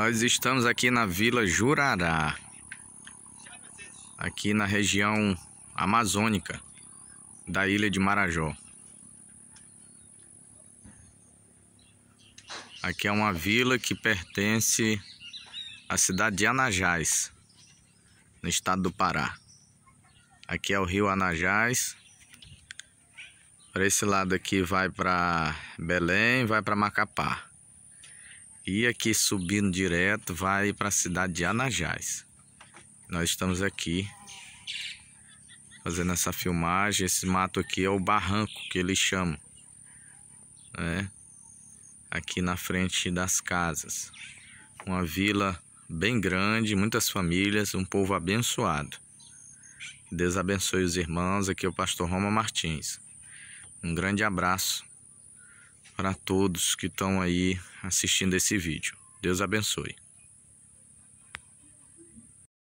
Nós estamos aqui na Vila Jurará, aqui na região amazônica da ilha de Marajó. Aqui é uma vila que pertence à cidade de Anajás, no estado do Pará. Aqui é o rio Anajás. Para esse lado aqui vai para Belém, vai para Macapá. E aqui subindo direto vai para a cidade de Anajás. Nós estamos aqui fazendo essa filmagem. Esse mato aqui é o barranco que eles chamam. Né? Aqui na frente das casas. Uma vila bem grande, muitas famílias, um povo abençoado. Deus abençoe os irmãos. Aqui é o pastor Roma Martins. Um grande abraço para todos que estão aí assistindo esse vídeo. Deus abençoe.